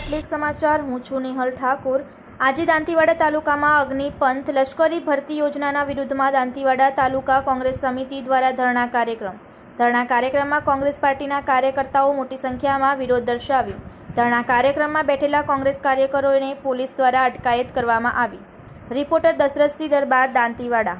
આટલીક સમાચાર હું છું નિહલ ઠાકુર આજે દાંતીવાડા તાલુકામાં અગ્નિપંથ લશ્કરી ભરતી યોજનાના વિરુદ્ધમાં દાંતીવાડા તાલુકા કોંગ્રેસ સમિતિ દ્વારા ધરણા કાર્યક્રમ ધરણા કાર્યક્રમમાં કોંગ્રેસ પાર્ટીના કાર્યકર્તાઓ મોટી સંખ્યામાં વિરોધ દર્શાવ્યો ધરણા કાર્યક્રમમાં બેઠેલા કોંગ્રેસ કાર્યકરોને પોલીસ દ્વારા અટકાયત કરવામાં આવી રિપોર્ટર દશરથસિંહ દરબાર દાંતીવાડા